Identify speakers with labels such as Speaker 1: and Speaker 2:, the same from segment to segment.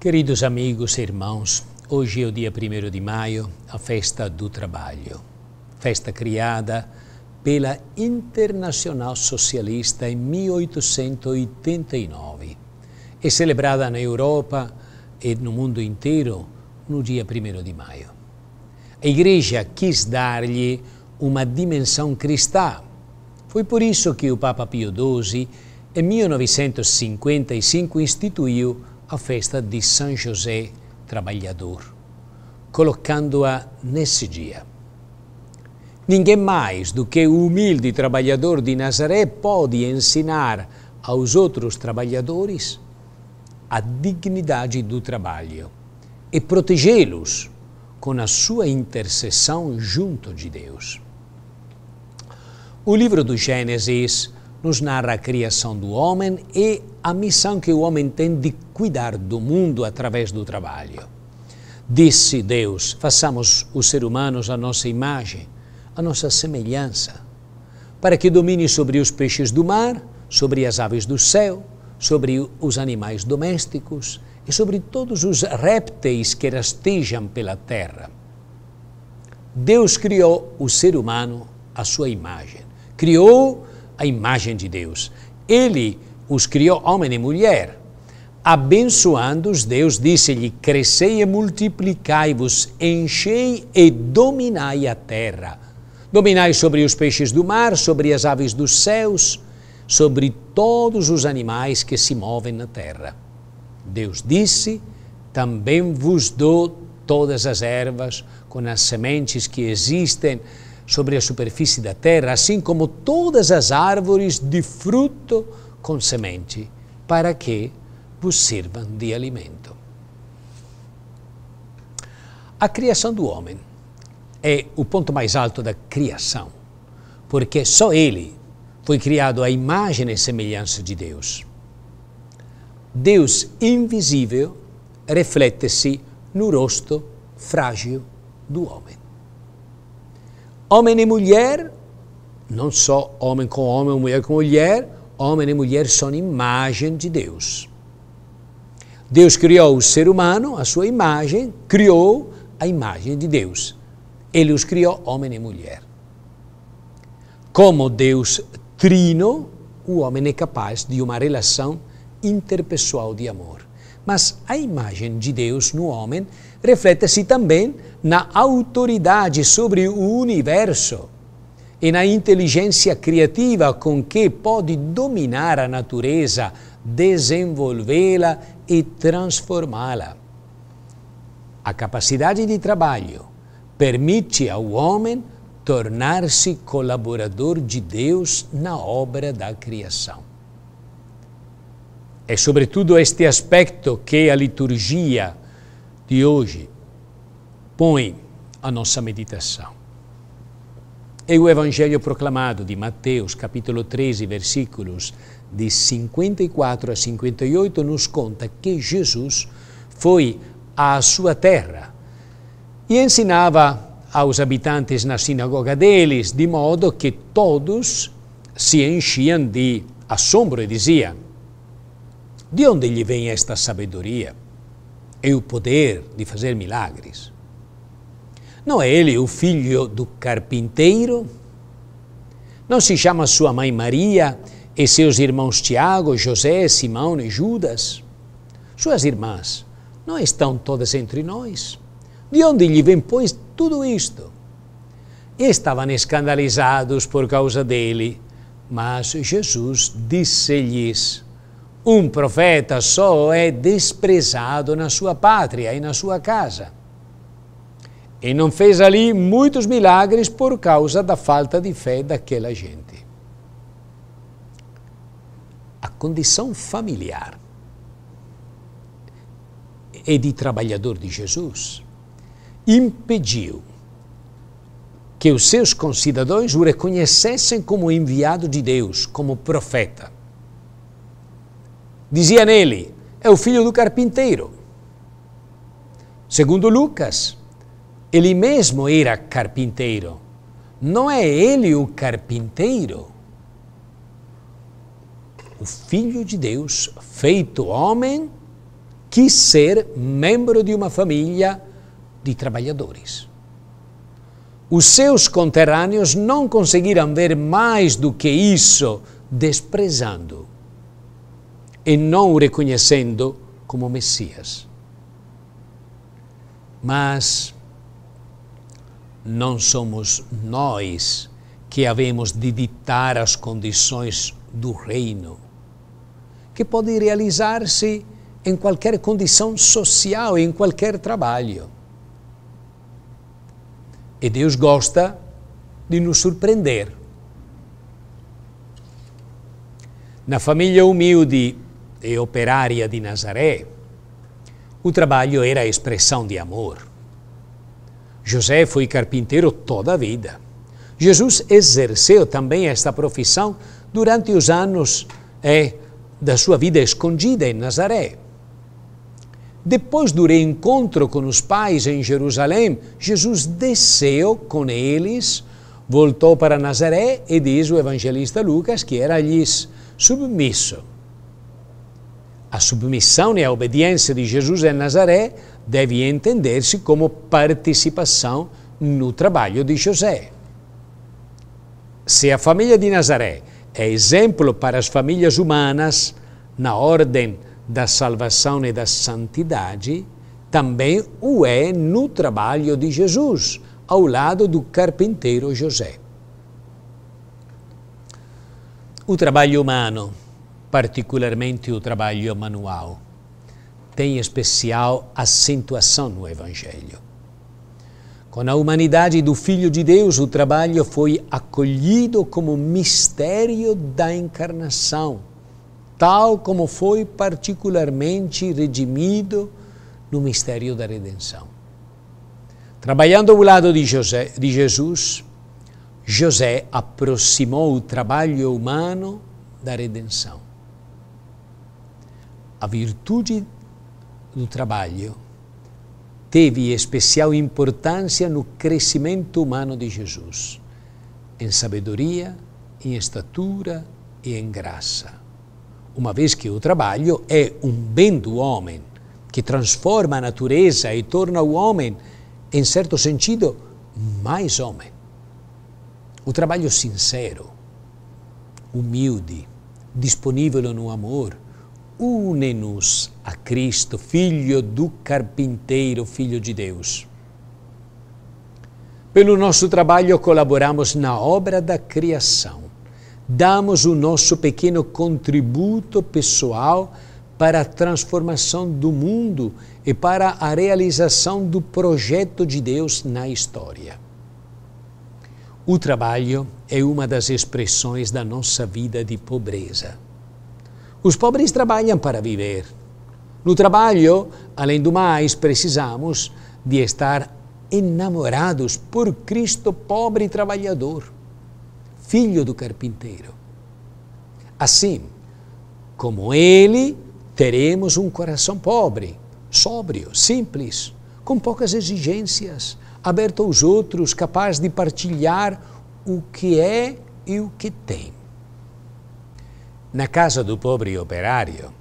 Speaker 1: Queridos amigos e irmãos, hoje é o dia 1 de maio, a festa do trabalho. Festa criada pela Internacional Socialista em 1889 e celebrada na Europa e no mundo inteiro no dia 1 de maio. A Igreja quis dar-lhe uma dimensão cristã. Foi por isso que o Papa Pio XII, em 1955, instituiu a festa de São José Trabalhador, colocando-a nesse dia. Ninguém mais do que o humilde trabalhador de Nazaré pode ensinar aos outros trabalhadores a dignidade do trabalho e protegê-los com a sua intercessão junto de Deus. O livro do Gênesis nos narra a criação do homem e a missão que o homem tem de cuidar do mundo através do trabalho. Disse Deus: façamos os seres humanos a nossa imagem, a nossa semelhança, para que domine sobre os peixes do mar, sobre as aves do céu, sobre os animais domésticos e sobre todos os répteis que rastejam pela terra. Deus criou o ser humano à sua imagem. Criou a imagem de Deus. Ele os criou homem e mulher. Abençoando-os, Deus disse-lhe: Crescei e multiplicai-vos, enchei e dominai a terra. Dominai sobre os peixes do mar, sobre as aves dos céus, sobre todos os animais que se movem na terra. Deus disse: Também vos dou todas as ervas com as sementes que existem sobre a superfície da terra, assim como todas as árvores de fruto com semente, para que vos sirvam de alimento. A criação do homem é o ponto mais alto da criação, porque só ele foi criado à imagem e semelhança de Deus. Deus invisível reflete-se no rosto frágil do homem homem e mulher, não só homem com homem, mulher com mulher, homem e mulher são imagem de Deus. Deus criou o ser humano, a sua imagem, criou a imagem de Deus. Ele os criou homem e mulher. Como Deus trino, o homem é capaz de uma relação interpessoal de amor. Mas a imagem de Deus no homem reflete-se também na autoridade sobre o universo e na inteligência criativa com que pode dominar a natureza, desenvolvê-la e transformá-la. A capacidade de trabalho permite ao homem tornar-se colaborador de Deus na obra da criação. É sobretudo este aspecto que a liturgia de hoje põe a nossa meditação. É o Evangelho proclamado de Mateus, capítulo 13, versículos de 54 a 58, nos conta que Jesus foi à sua terra e ensinava aos habitantes na sinagoga deles, de modo que todos se enchiam de assombro e diziam: De onde lhe vem esta sabedoria? e o poder de fazer milagres. Não é ele o filho do carpinteiro? Não se chama sua mãe Maria e seus irmãos Tiago, José, Simão e Judas? Suas irmãs não estão todas entre nós? De onde lhe vem, pois, tudo isto? E estavam escandalizados por causa dele, mas Jesus disse-lhes: um profeta só é desprezado na sua pátria e na sua casa. E não fez ali muitos milagres por causa da falta de fé daquela gente. A condição familiar e de trabalhador de Jesus impediu que os seus concidadãos o reconhecessem como enviado de Deus, como profeta. Dizia nele: é o filho do carpinteiro. Segundo Lucas, ele mesmo era carpinteiro. Não é ele o carpinteiro? O Filho de Deus, feito homem, quis ser membro de uma família de trabalhadores. Os seus conterrâneos não conseguiram ver mais do que isso, desprezando e não o reconhecendo como Messias. Mas não somos nós que havemos de ditar as condições do reino, que pode realizar-se em qualquer condição social, em qualquer trabalho. E Deus gosta de nos surpreender. Na família humilde e operária de Nazaré, o trabalho era a expressão de amor. José foi carpinteiro toda a vida. Jesus exerceu também esta profissão durante os anos é, da sua vida escondida em Nazaré. Depois do reencontro com os pais em Jerusalém, Jesus desceu com eles, voltou para Nazaré e diz o evangelista Lucas que era lhes submisso. A submissão e a obediência de Jesus em Nazaré deve entender-se como participação no trabalho de José. Se a família de Nazaré é exemplo para as famílias humanas na ordem da salvação e da santidade, também o é no trabalho de Jesus, ao lado do carpinteiro José. O trabalho humano particularmente o trabalho manual. Tem especial acentuação no Evangelho. Com a humanidade do Filho de Deus, o trabalho foi acolhido como mistério da encarnação, tal como foi particularmente redimido no mistério da redenção. Trabalhando ao lado de, José, de Jesus, José aproximou o trabalho humano da redenção a virtude do trabalho teve especial importância no crescimento humano de Jesus, em sabedoria, em estatura e em graça. Uma vez que o trabalho é um bem do homem, que transforma a natureza e torna o homem, em certo sentido, mais homem. O trabalho sincero, humilde, disponível no amor, une-nos a Cristo, filho do carpinteiro, filho de Deus. Pelo nosso trabalho, colaboramos na obra da criação. Damos o nosso pequeno contributo pessoal para a transformação do mundo e para a realização do projeto de Deus na história. O trabalho é uma das expressões da nossa vida de pobreza os pobres trabalham para viver. No trabalho, além do mais, precisamos de estar enamorados por Cristo, pobre trabalhador, filho do carpinteiro. Assim, como ele, teremos um coração pobre, sóbrio, simples, com poucas exigências, aberto aos outros, capaz de partilhar o que é e o que tem. Na casa do pobre operário,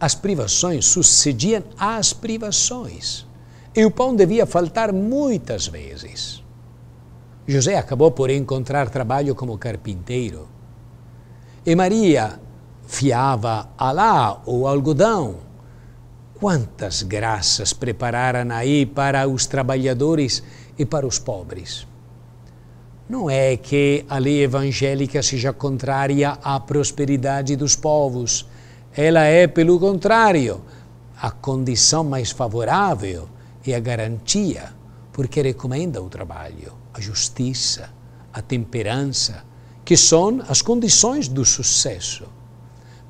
Speaker 1: as privações sucediam às privações. E o pão devia faltar muitas vezes. José acabou por encontrar trabalho como carpinteiro. E Maria fiava lá ou algodão. Quantas graças prepararam aí para os trabalhadores e para os pobres. Não é que a lei evangélica seja contrária à prosperidade dos povos. Ela é, pelo contrário, a condição mais favorável e a garantia, porque recomenda o trabalho, a justiça, a temperança, que são as condições do sucesso.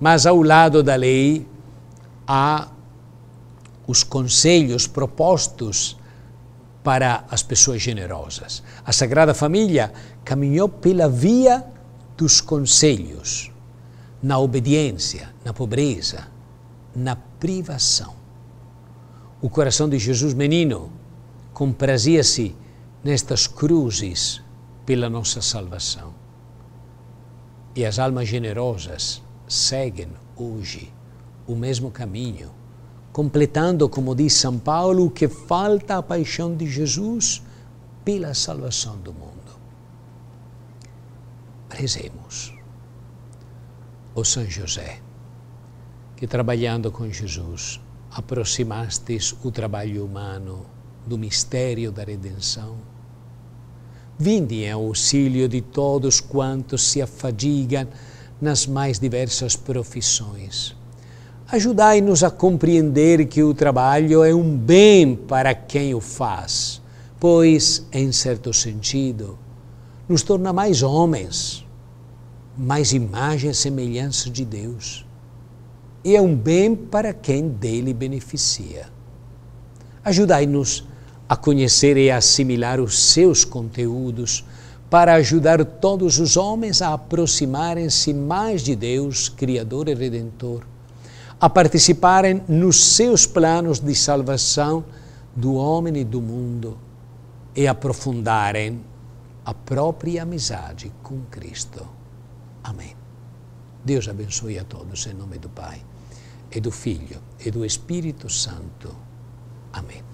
Speaker 1: Mas ao lado da lei há os conselhos propostos para as pessoas generosas. A Sagrada Família caminhou pela via dos conselhos, na obediência, na pobreza, na privação. O coração de Jesus menino comprazia-se nestas cruzes pela nossa salvação. E as almas generosas seguem hoje o mesmo caminho completando, como diz São Paulo, que falta a paixão de Jesus pela salvação do mundo. Rezemos. Ó oh, São José, que trabalhando com Jesus, aproximastes o trabalho humano do mistério da redenção. Vinde em auxílio de todos quantos se afadigam nas mais diversas profissões Ajudai-nos a compreender que o trabalho é um bem para quem o faz, pois, em certo sentido, nos torna mais homens, mais imagem e semelhança de Deus. E é um bem para quem dele beneficia. Ajudai-nos a conhecer e assimilar os seus conteúdos para ajudar todos os homens a aproximarem-se mais de Deus, Criador e Redentor a participarem nos seus planos de salvação do homem e do mundo e aprofundarem a própria amizade com Cristo. Amém. Deus abençoe a todos em nome do Pai, e do Filho e do Espírito Santo. Amém.